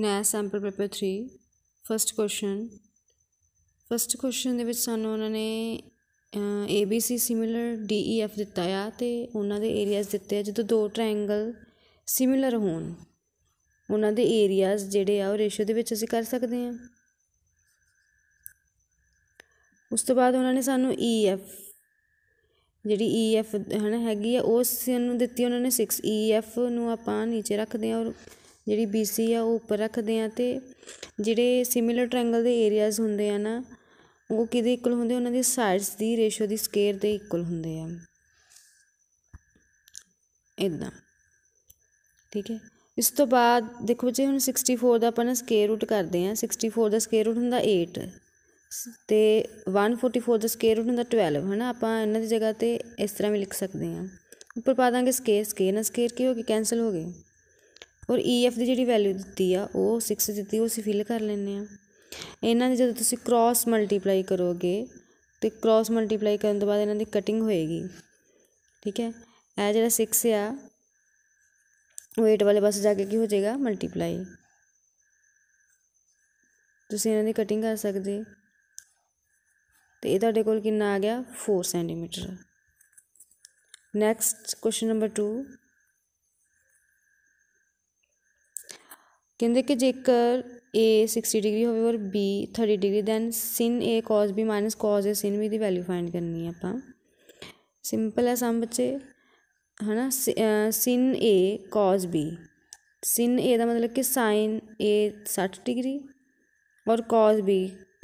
ਨੈ sample paper 3 first question first question ਦੇ ਵਿੱਚ ਸਾਨੂੰ ਉਹਨਾਂ ਨੇ A B C similar D E F ਦਿੱਤਾ ਆ ਤੇ ਉਹਨਾਂ ਦੇ ਏਰੀਆਜ਼ ਦਿੱਤੇ ਆ ਜਦੋਂ ਦੋ ਟ੍ਰਾਇੰਗਲ ਸਿਮਿਲਰ ਹੋਣ ਉਹਨਾਂ ਦੇ ਏਰੀਆਜ਼ ਜਿਹੜੇ ਆ ਉਹ ਰੇਸ਼ੋ ਦੇ ਵਿੱਚ ਅਸੀਂ ਕਰ ਸਕਦੇ ਹਾਂ ਉਸ ਤੋਂ ਬਾਅਦ ਉਹਨਾਂ ਨੇ ਸਾਨੂੰ ਈ e, ਐਫ ਜਿਹੜੀ ਈ e, ਐਫ ਹੈ ਨਾ ਹੈਗੀ ਆ ਉਹ ਸਾਨੂੰ ਦਿੱਤੀ ਉਹਨਾਂ ਨੇ 6 ਈ ਐਫ ਨੂੰ ਆਪਾਂ ਨੀਚੇ ਰੱਖਦੇ ਆ ਔਰ ਜਿਹੜੀ BC ਆ ਉਹ ਉੱਪਰ ਰੱਖਦੇ ਆ ਤੇ ਜਿਹੜੇ ਸਿਮਿਲਰ ਟ੍ਰਾਇੰਗਲ ਦੇ ਏਰੀਆਜ਼ ਹੁੰਦੇ ਆ ਨਾ ਉਹ ਕਿਹਦੇ ਇਕੁਅਲ ਹੁੰਦੇ ਉਹਨਾਂ ਦੀ ਸਾਈਡਸ ਦੀ ਰੇਸ਼ੋ ਦੀ ਸਕੇਅਰ ਦੇ ਇਕੁਅਲ ਹੁੰਦੇ ਆ ਇਦਾਂ ਠੀਕ ਹੈ ਇਸ ਤੋਂ ਬਾਅਦ ਦੇਖੋ ਜੇ ਹੁਣ 64 ਦਾ ਆਪਾਂ ਨਾ ਸਕੇਅਰ ਰੂਟ ਕਰਦੇ ਆ 64 ਦਾ ਸਕੇਅਰ ਰੂਟ ਹੁੰਦਾ 8 ਤੇ 144 ਦਾ ਸਕੇਅਰ ਰੂਟ ਹੁੰਦਾ 12 ਨਾ ਆਪਾਂ ਇਹਨਾਂ ਦੀ ਜਗ੍ਹਾ ਤੇ ਇਸ ਤਰ੍ਹਾਂ ਵੀ ਲਿਖ ਸਕਦੇ ਆ ਉੱਪਰ ਪਾ ਦਾਂਗੇ ਸਕੇਅਰ ਸਕੇਅਰ ਨਾ ਸਕੇਅਰ ਕੀ ਹੋ ਗਈ ਕੈਨਸਲ ਹੋ ਗਏ ਔਰ EF ਦੀ ਜਿਹੜੀ ਵੈਲਿਊ ਦਿੱਤੀ ਆ ਉਹ 6 ਦਿੱਤੀ ਉਹ ਅਸੀਂ ਫਿਲ ਕਰ ਲੈਣੇ ਆ ਇਹਨਾਂ ਦੇ ਜਦੋਂ ਤੁਸੀਂ ਕ੍ਰਾਸ ਮਲਟੀਪਲਾਈ ਕਰੋਗੇ ਤੇ ਕ੍ਰਾਸ ਮਲਟੀਪਲਾਈ ਕਰਨ ਤੋਂ ਬਾਅਦ ਇਹਨਾਂ ਦੀ ਕਟਿੰਗ ਹੋਏਗੀ ਠੀਕ ਹੈ ਇਹ ਜਿਹੜਾ 6 ਆ ਉਹ 8 ਵਾਲੇ ਪਾਸੇ ਜਾ ਕੇ ਕੀ ਹੋ ਜਾਏਗਾ ਮਲਟੀਪਲਾਈ ਤੁਸੀਂ ਇਹਨਾਂ ਦੀ ਕਟਿੰਗ ਕਰ ਸਕਦੇ ਤੇ ਇਹ ਤੁਹਾਡੇ ਕੋਲ ਕਿੰਨਾ ਆ ਗਿਆ 4 ਸੈਂਟੀਮੀਟਰ ਨੈਕਸਟ ਕੁਐਸਚਨ ਨੰਬਰ 2 ਕਹਿੰਦੇ ਕਿ ਜੇਕਰ a 60 ਡਿਗਰੀ ਹੋਵੇ ਔਰ b 30 degree then sin A cos B cos A sin B ਦੀ ਵੈਲਿਊ ਫਾਈਂਡ ਕਰਨੀ ਹੈ ਆਪਾਂ ਸਿੰਪਲ ਹੈ ਸਮ ਬੱਚੇ ਹਨਾ sin A cos B sin A ਦਾ ਮਤਲਬ ਕਿ sin A 60 ਡਿਗਰੀ ਔਰ cos B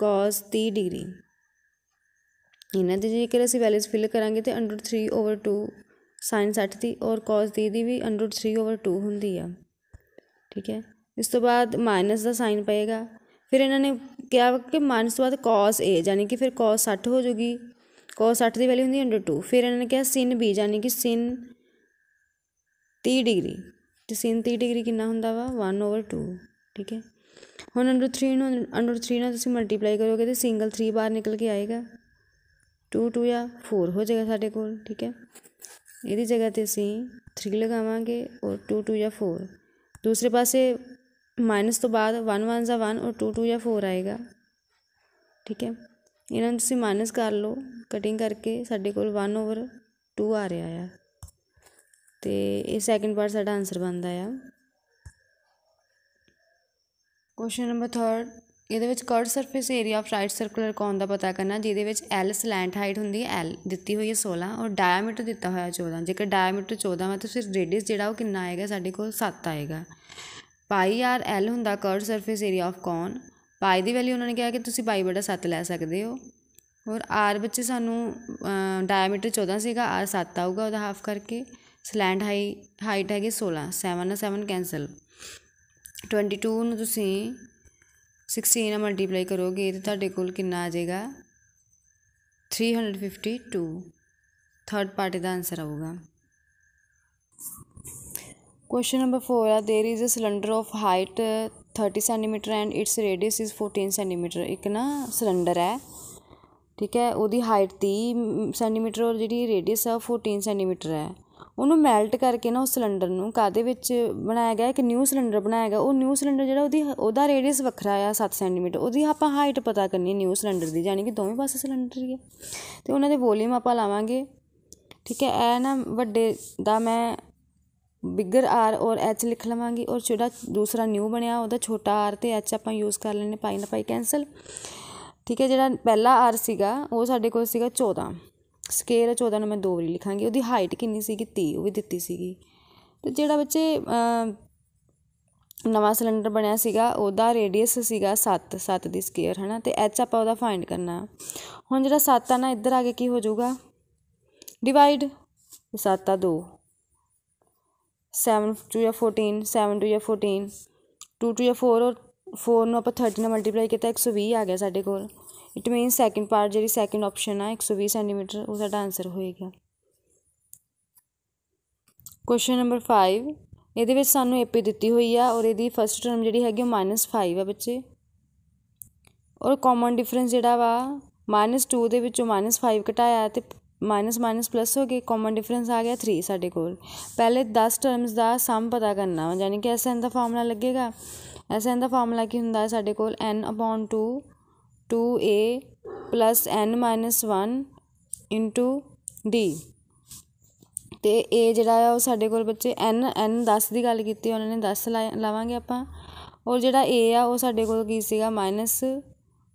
cos 30 ਡਿਗਰੀ ਇਹਨਾਂ ਦੇ ਜੇਕਰ ਅਸੀਂ ਵੈਲਿਊਜ਼ ਫਿਲ ਕਰਾਂਗੇ ਤੇ √3 ਓਵਰ 2 sin 60 ਦੀ ਔਰ cos 30 ਦੀ ਵੀ √3 ਓਵਰ 2 ਹੁੰਦੀ ਆ ਠੀਕ ਹੈ इस तो बाद माइनस का साइन पेगा फिर इन्होंने क्या कि माइनस तो बाद कॉस ए यानी कि फिर कॉस सठ हो जूगी कॉस सठ की वैल्यू होंगी अंडर टू फिर इन्होंने कहा सिन बी जाने कि सिन तीह डिग्री तो सिन तीह डिग्री कि होंगे वा वन ओवर टू ठीक है हम अंडर थ्री अंडर थ्री ना मल्टीप्लाई करोगे तो सिंगल थ्री बार निकल के आएगा टू टू या फोर हो जाएगा साढ़े को ठीक है यदि जगह पर असी थ्री लगावे और टू टू या फोर दूसरे पास ਮਾਈਨਸ ਤੋਂ ਬਾਅਦ 1 1 ਜ਼ਾ 1 ਔਰ 2 2 ਜਾਂ 4 ਆਏਗਾ ਠੀਕ ਹੈ ਇਹਨਾਂ ਨੂੰ ਤੁਸੀਂ ਮਾਈਨਸ ਕਰ ਲਓ ਕਟਿੰਗ ਕਰਕੇ ਸਾਡੇ ਕੋਲ 1 ਓਵਰ 2 ਆ ਰਿਹਾ ਆ ਤੇ ਇਹ ਸੈਕੰਡ ਪਾਰਟ ਸਾਡਾ ਆਨਸਰ ਬਣਦਾ ਆ ਕੁਐਸਚਨ ਨੰਬਰ 3 ਇਹਦੇ ਵਿੱਚ curved surface area of right circular cone ਦਾ ਪਤਾ ਕਰਨਾ ਜਿਹਦੇ ਵਿੱਚ ਐਲ ਸਲੈਂਟ ਹਾਈਟ ਹੁੰਦੀ ਹੈ ਐਲ ਦਿੱਤੀ ਹੋਈ ਹੈ 16 ਔਰ ਡਾਇਆਮੀਟਰ ਦਿੱਤਾ ਹੋਇਆ 14 ਜੇਕਰ ਡਾਇਆਮੀਟਰ 14 ਹੈ ਤਾਂ ਫਿਰ ਰੇਡੀਅਸ ਜਿਹੜਾ ਉਹ ਕਿੰਨਾ ਆਏਗਾ ਸਾਡੇ ਕੋਲ 7 ਆਏਗਾ ਪਾਈ ਆਰ ਐਲ ਹੁੰਦਾ curve surface area of cone pi ਦੀ ਵੈਲਿਊ ਉਹਨਾਂ ਨੇ ਕਿਹਾ ਕਿ ਤੁਸੀਂ ਪਾਈ ਬਟਾ 7 ਲੈ ਸਕਦੇ ਹੋ ਔਰ ਆਰ ਬੱਚੇ ਸਾਨੂੰ ਡਾਇਆਮੀਟਰ 14 ਸੀਗਾ ਆਰ 7 ਆਊਗਾ ਉਹਦਾ ਹਾਫ ਕਰਕੇ ਸਲੈਂਡ ਹਾਈ ਹਾਈਟ ਹੈਗੀ 16 7 ਨਾਲ 7 ਕੈਨਸਲ 22 ਨੂੰ ਤੁਸੀਂ 16 ਨਾਲ ਮਲਟੀਪਲਾਈ ਕਰੋਗੇ ਤਾਂ ਤੁਹਾਡੇ ਕੋਲ ਕਿੰਨਾ ਆ ਜਾਏਗਾ 352 ਥਰਡ ਪਾਰਟੀ ਦਾ ਆਨਸਰ ਆਊਗਾ question number 4 there is a cylinder of height 30 centimetre and its radius is 14 centimetre ਇੱਕ ਨਾ ਸਿਲੰਡਰ ਹੈ ਠੀਕ ਹੈ ਉਹਦੀ ਹਾਈਟ 30 ਸੈਂਟੀਮੀਟਰ ਔਰ ਜਿਹੜੀ ਰੇਡੀਅਸ ਆ 14 ਸੈਂਟੀਮੀਟਰ ਹੈ ਉਹਨੂੰ ਮੈਲਟ ਕਰਕੇ ਨਾ ਉਸ ਸਿਲੰਡਰ ਨੂੰ ਕਾਦੇ ਵਿੱਚ ਬਣਾਇਆ ਗਿਆ ਇੱਕ ਨਿਊ ਸਿਲੰਡਰ ਬਣਾਇਆ ਗਿਆ ਉਹ ਨਿਊ ਸਿਲੰਡਰ ਜਿਹੜਾ ਉਹਦੀ ਉਹਦਾ ਰੇਡੀਅਸ ਵੱਖਰਾ ਆ 7 ਸੈਂਟੀਮੀਟਰ ਉਹਦੀ ਆਪਾਂ ਹਾਈਟ ਪਤਾ ਕਰਨੀ ਨਿਊ ਸਿਲੰਡਰ ਦੀ ਯਾਨੀ ਕਿ ਦੋਵੇਂ ਪਾਸੇ ਸਿਲੰਡਰ ਹੀ ਹੈ ਤੇ ਉਹਨਾਂ ਦੇ ਵੋਲੀਅਮ ਆਪਾਂ ਲਾਵਾਂਗੇ ਠੀਕ ਹੈ ਇਹ ਨਾ ਵੱਡੇ ਦਾ ਮੈਂ ਬਿਗਰ ਆਰ ਔਰ ਐਚ ਲਿਖ ਲਵਾਂਗੀ ਔਰ ਜਿਹੜਾ ਦੂਸਰਾ ਨਿਊ ਬਣਿਆ ਉਹਦਾ ਛੋਟਾ ਆਰ ਤੇ ਐਚ ਆਪਾਂ ਯੂਜ਼ ਕਰ ਲੈਣੇ ਪਾਈ ਨਾ ਪਾਈ ਕੈਨਸਲ ਠੀਕ ਹੈ ਜਿਹੜਾ ਪਹਿਲਾ ਆਰ ਸੀਗਾ ਉਹ ਸਾਡੇ ਕੋਲ ਸੀਗਾ 14 ਸਕੇਅਰ 14 ਨੂੰ ਮੈਂ ਦੋ ਵਾਰੀ ਲਿਖਾਂਗੀ ਉਹਦੀ ਹਾਈਟ ਕਿੰਨੀ ਸੀਗੀ 30 ਉਹ ਵੀ ਦਿੱਤੀ ਸੀਗੀ ਤੇ ਜਿਹੜਾ ਬੱਚੇ ਨਵਾਂ ਸਿਲੰਡਰ ਬਣਿਆ ਸੀਗਾ ਉਹਦਾ ਰੇਡੀਅਸ ਸੀਗਾ 7 7 ਦੀ ਸਕੇਅਰ ਹਨਾ ਤੇ ਐਚ ਆਪਾਂ ਉਹਦਾ ਫਾਈਂਡ ਕਰਨਾ ਹੁਣ ਜਿਹੜਾ 7 ਆ ਨਾ ਇੱਧਰ ਆ ਕੇ ਕੀ ਹੋ ਜਾਊਗਾ ਡਿਵਾਈਡ 7 ਆ 2 ਸੈਵਨ ਟੂ ਜਾਂ ਫੋਰਟੀਨ ਸੈਵਨ ਟੂ ਜਾਂ ਫੋਰਟੀਨ ਟੂ ਟੂ ਜਾਂ ਫੋਰ ਔਰ ਫੋਰ ਨੂੰ ਆਪਾਂ ਥਰਟੀ ਨਾਲ ਮਲਟੀਪਲਾਈ ਕੀਤਾ ਇੱਕ ਸੌ ਵੀਹ ਆ ਗਿਆ ਸਾਡੇ ਕੋਲ ਇਟ ਮੀਨਸ ਸੈਕਿੰਡ ਪਾਰਟ ਜਿਹੜੀ ਸੈਕਿੰਡ ਆਪਸ਼ਨ ਆ 120 ਸੈਂਟੀਮੀਟਰ ਉਹ ਸਾਡਾ ਆਨਸਰ ਹੋਏਗਾ ਕੁਐਸਚਨ ਨੰਬਰ 5 ਇਹਦੇ ਵਿੱਚ ਸਾਨੂੰ ਏਪੀ ਦਿੱਤੀ ਹੋਈ ਆ ਔਰ ਇਹਦੀ ਫਸਟ ਟਰਮ ਜਿਹੜੀ ਹੈਗੀ ਉਹ -5 ਆ ਬੱਚੇ ਔਰ ਕਾਮਨ ਡਿਫਰੈਂਸ ਜਿਹੜਾ ਵਾ -2 ਦੇ ਵਿੱਚੋਂ -5 ਘਟਾਇਆ ਤੇ ਮਾਈਨਸ ਮਾਈਨਸ ਪਲੱਸ ਹੋ ਗਏ ਕਾਮਨ ਡਿਫਰੈਂਸ ਆ ਗਿਆ 3 ਸਾਡੇ ਕੋਲ ਪਹਿਲੇ 10 ਟਰਮਸ ਦਾ ਸਮ ਪਤਾ ਕਰਨਾ ਹੈ ਯਾਨੀ ਕਿ ਐਸਐਨ ਦਾ ਫਾਰਮੂਲਾ ਲੱਗੇਗਾ ਐਸਐਨ ਦਾ ਫਾਰਮੂਲਾ ਕੀ ਹੁੰਦਾ ਹੈ ਸਾਡੇ ਕੋਲ n 2 2a n 1 d ਤੇ a ਜਿਹੜਾ ਆ ਉਹ ਸਾਡੇ ਕੋਲ ਬੱਚੇ n n 10 ਦੀ ਗੱਲ ਕੀਤੀ ਉਹਨਾਂ ਨੇ 10 ਲਾਵਾਂਗੇ ਆਪਾਂ ਔਰ ਜਿਹੜਾ a ਆ ਉਹ ਸਾਡੇ ਕੋਲ ਕੀ ਸੀਗਾ ਮਾਈਨਸ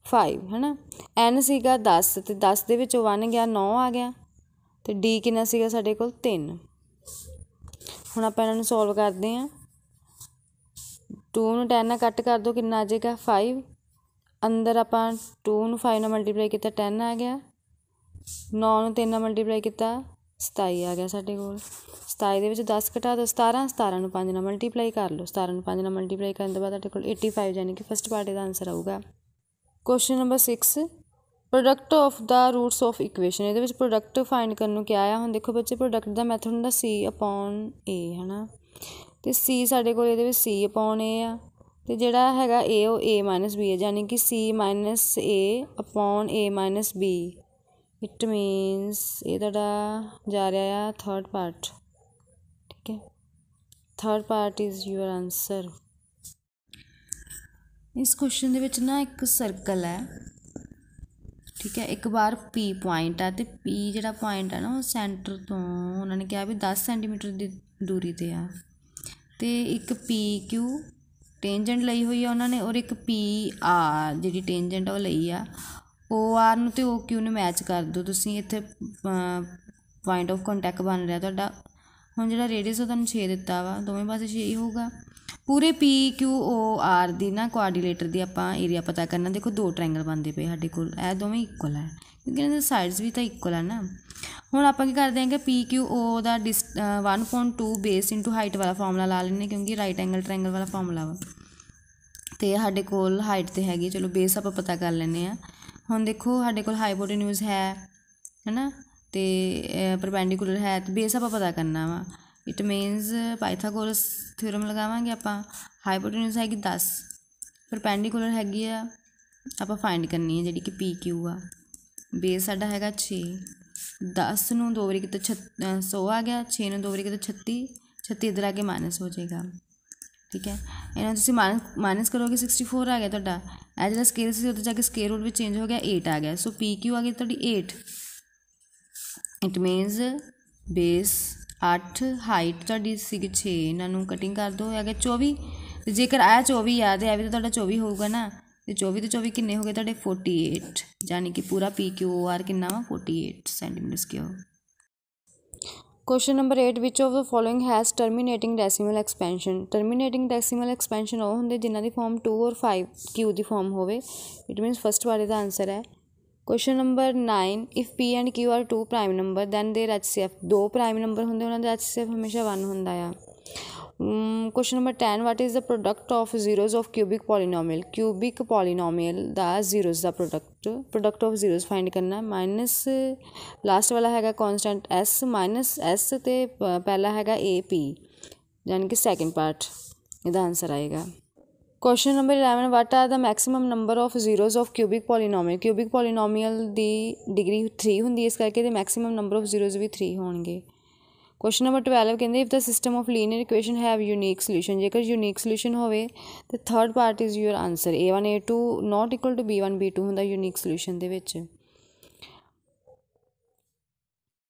5 ਹੈ ਨਾ n ਸੀਗਾ 10 ਤੇ 10 ਦੇ ਵਿੱਚੋਂ ਵਨ ਗਿਆ 9 ਆ ਗਿਆ ਤੇ d ਕਿੰਨਾ ਸੀਗਾ ਸਾਡੇ ਕੋਲ 3 ਹੁਣ ਆਪਾਂ ਇਹਨਾਂ ਨੂੰ ਸੋਲਵ ਕਰਦੇ ਹਾਂ 2 ਨੂੰ 10 ਨਾਲ ਕੱਟ ਕਰ ਦੋ ਕਿੰਨਾ ਆ ਜਾਏਗਾ 5 ਅੰਦਰ ਆਪਾਂ 2 ਨੂੰ 5 ਨਾਲ ਮਲਟੀਪਲਾਈ ਕੀਤਾ 10 ਆ ਗਿਆ 9 ਨੂੰ 3 ਨਾਲ ਮਲਟੀਪਲਾਈ ਕੀਤਾ 27 ਆ ਗਿਆ ਸਾਡੇ ਕੋਲ 27 ਦੇ ਵਿੱਚ 10 ਘਟਾ ਦੋ 17 17 ਨੂੰ 5 ਨਾਲ ਮਲਟੀਪਲਾਈ ਕਰ ਲਓ 17 ਨੂੰ 5 ਨਾਲ ਮਲਟੀਪਲਾਈ ਕਰਨ ਤੋਂ ਬਾਅਦ ਸਾਡੇ ਕੋਲ 85 ਯਾਨੀ ਕਿ ਫਸਟ ਪਾਰਟ ਦਾ ਆਨਸਰ ਆਊਗਾ ਕੁਐਸਚਨ ਨੰਬਰ 6 ਪ੍ਰੋਡਕਟ ਆਫ ਦਾ ਰੂਟਸ ਆਫ ਇਕੁਏਸ਼ਨ ਇਹਦੇ ਵਿੱਚ ਪ੍ਰੋਡਕਟ ਫਾਈਂਡ ਕਰਨ ਨੂੰ ਕਿਹਾ ਆ ਹੁਣ ਦੇਖੋ ਬੱਚੇ ਪ੍ਰੋਡਕਟ ਦਾ ਮੈਥਡ ਹੁੰਦਾ c ਅਪੋਨ a ਹਨਾ ਤੇ c ਸਾਡੇ ਕੋਲ ਇਹਦੇ ਵਿੱਚ c ਅਪੋਨ a ਆ ਤੇ ਜਿਹੜਾ ਹੈਗਾ a ਉਹ a b ਹੈ ਯਾਨੀ ਕਿ c a upon a b it means ਇਹ ਤੁਹਾਡਾ ਜਾ ਰਿਹਾ ਆ ਥਰਡ ਪਾਰਟ ਠੀਕ ਹੈ third part is your answer ਇਸ ਕੁਐਸਚਨ ਦੇ ਵਿੱਚ ਨਾ ਇੱਕ ਸਰਕਲ ਹੈ ਠੀਕ ਹੈ ਇੱਕ ਵਾਰ P ਪੁਆਇੰਟ ਆ ਤੇ P ਜਿਹੜਾ ਪੁਆਇੰਟ ਆ ਨਾ ਉਹ ਸੈਂਟਰ ਤੋਂ ਉਹਨਾਂ ਨੇ ਕਿਹਾ ਵੀ 10 ਸੈਂਟੀਮੀਟਰ ਦੀ ਦੂਰੀ ਤੇ ਆ ਤੇ ਇੱਕ PQ ਟੈਂਜੈਂਟ ਲਈ ਹੋਈ ਆ ਉਹਨਾਂ ਨੇ ਔਰ ਇੱਕ PR ਜਿਹੜੀ ਟੈਂਜੈਂਟ ਉਹ ਲਈ ਆ OR ਨੂੰ ਤੇ OQ ਨੂੰ ਮੈਚ ਕਰ ਦਿਓ ਤੁਸੀਂ ਇੱਥੇ ਪੁਆਇੰਟ ਆਫ ਕੰਟੈਕਟ ਬਣ ਰਿਹਾ ਤੁਹਾਡਾ ਹੁਣ ਜਿਹੜਾ ਰੇਡੀਅਸ ਉਹ ਤੁਹਾਨੂੰ 6 ਦਿੱਤਾ ਵਾ ਦੋਵੇਂ ਪਾਸੇ 6 ਹੀ ਹੋਊਗਾ ਪੂਰੇ ਪੀ ਕਿਊ ਓ ਆਰ ਦੀ ਨਾ ਕੋਆਰਡੀਨੇਟਰ ਦੀ ਆਪਾਂ ਏਰੀਆ ਪਤਾ ਕਰਨਾ ਦੇਖੋ ਦੋ ਟ੍ਰਾਇੰਗਲ ਬਣਦੇ ਪਏ ਸਾਡੇ ਕੋਲ ਇਹ ਦੋਵੇਂ ਇਕੁਅਲ ਹੈ ਕਿਉਂਕਿ ਇਹਨਾਂ ਦੇ ਸਾਈਡਸ ਵੀ ਤਾਂ ਇਕੁਅਲ ਹੈ ਨਾ ਹੁਣ ਆਪਾਂ ਕੀ ਕਰਦੇ ਆਂਗੇ ਪੀ ਕਿਊ ਓ ਦਾ 1.2 ਬੇਸ ਇਨਟੂ ਹਾਈਟ ਵਾਲਾ ਫਾਰਮੂਲਾ ਲਾ ਲੈਣੇ ਕਿਉਂਕਿ ਰਾਈਟ ਐਂਗਲ ਟ੍ਰਾਇੰਗਲ ਵਾਲਾ ਫਾਰਮੂਲਾ ਵਾ ਤੇ ਸਾਡੇ ਕੋਲ ਹਾਈਟ ਤੇ ਹੈਗੀ ਚਲੋ ਬੇਸ ਆਪਾਂ ਪਤਾ ਕਰ ਲੈਨੇ ਆ ਹੁਣ ਦੇਖੋ ਸਾਡੇ ਕੋਲ ਹਾਈਪੋਟੈਨਿਊਸ ਹੈ ਹੈਨਾ ਤੇ ਪਰਪੈਂਡੀਕੂਲਰ ਹੈ ਤੇ ਬੇਸ ਆਪਾਂ ਪਤਾ ਕਰਨਾ ਵਾ ਇਟ ਮੀਨਸ ਪਾਈਥਾਗੋਰਸ ਥਿਓਰਮ ਲਗਾਵਾਂਗੇ ਆਪਾਂ ਹਾਈਪੋਟੈਨਿਊਸ ਹੈਗੀ 10 ਪਰਪੈਂਡੀਕੂਲਰ ਹੈਗੀ ਆ ਆਪਾਂ ਫਾਈਂਡ ਕਰਨੀ ਹੈ ਜਿਹੜੀ ਕਿ PQ ਆ ਬੇਸ ਸਾਡਾ ਹੈਗਾ 6 10 ਨੂੰ 2 ਵਾਰੀ ਕਿਤੇ 100 ਆ ਗਿਆ 6 ਨੂੰ 2 ਵਾਰੀ ਕਿਤੇ 36 36 ਇਧਰ ਆ ਕੇ ਮਾਈਨਸ ਹੋ ਜਾਏਗਾ ਠੀਕ ਹੈ ਇਹਨਾਂ ਤੁਸੀਂ ਮਾਈਨਸ ਕਰੋਗੇ 64 ਆ ਗਿਆ ਤੁਹਾਡਾ ਐ ਜਿਹੜਾ ਸਕੇਲ ਸੀ ਉੱਤੇ ਜਾ ਕੇ ਸਕੇਲ ਰੂਟ ਵਿੱਚ ਚੇਂਜ ਹੋ ਗਿਆ 8 ਆ ਗਿਆ ਸੋ PQ ਆ ਗਈ ਤੁਹਾਡੀ 8 ਇਟ ਮੀਨਸ ਬੇਸ 8 ਹਾਈਟ ਤੁਹਾਡੀ ਸੀ 6 ਇਹਨਾਂ ਨੂੰ ਕਟਿੰਗ ਕਰ ਦਿਓ ਹੈਗੇ 24 ਤੇ ਜੇਕਰ ਆ 24 ਯਾਦ ਹੈ ਵੀ ਤਾਂ ਤੁਹਾਡਾ 24 ਹੋਊਗਾ ਨਾ ਤੇ 24 ਤੇ 24 ਕਿੰਨੇ ਹੋ ਗਏ ਤੁਹਾਡੇ 48 ਯਾਨੀ ਕਿ ਪੂਰਾ PQOR ਕਿੰਨਾ ਵਾ 48 centimetre cube question number 8 which of the following has terminating decimal expansion terminating decimal expansion ਉਹ ਹੁੰਦੇ ਜਿਨ੍ਹਾਂ ਦੀ ਫਾਰਮ 2 ਔਰ 5 ਕਿਊ ਦੀ ਫਾਰਮ ਹੋਵੇ ਇਟ ਮੀਨਸ ਫਸਟ ਵਾਲੇ ਦਾ ਆਨਸਰ ਹੈ question number 9 if P and Q are two prime number then their HCF ਦੋ ਪ੍ਰਾਈਮ ਨੰਬਰ ਹੁੰਦੇ ਉਹਨਾਂ ਦਾ ਐਚਸੀਐਫ ਹਮੇਸ਼ਾ 1 ਹੁੰਦਾ ਆ question number 10 what is the product of zeros of cubic polynomial cubic polynomial ਦਾ ਜ਼ੀਰੋਜ਼ ਦਾ product product of zeros find ਕਰਨਾ ਮਾਈਨਸ ਲਾਸਟ ਵਾਲਾ ਹੈਗਾ ਕਨਸਟੈਂਟ s ਮਾਈਨਸ s ਤੇ ਪਹਿਲਾ ਹੈਗਾ ap ਯਾਨੀ ਕਿ ਸੈਕੰਡ ਪਾਰਟ ਇਹਦਾ ਆਨਸਰ ਆਏਗਾ question number 11 what are the maximum number of zeros of cubic polynomial cubic polynomial ਦੀ ਡਿਗਰੀ 3 ਹੁੰਦੀ ਹੈ ਇਸ ਕਰਕੇ ਦੇ ਮੈਕਸਿਮਮ ਨੰਬਰ ਆਫ ਜ਼ੀਰੋਜ਼ ਵੀ 3 ਹੋਣਗੇ ਕੁਐਸਚਨ ਨੰਬਰ 12 ਕਹਿੰਦੇ if the system of linear equation have unique solution ਜੇਕਰ ਯੂਨੀਕ ਸੋਲੂਸ਼ਨ ਹੋਵੇ ਤੇ third part is your answer a1 a2 not equal to b1 b2 ਹੁੰਦਾ ਯੂਨੀਕ ਸੋਲੂਸ਼ਨ ਦੇ ਵਿੱਚ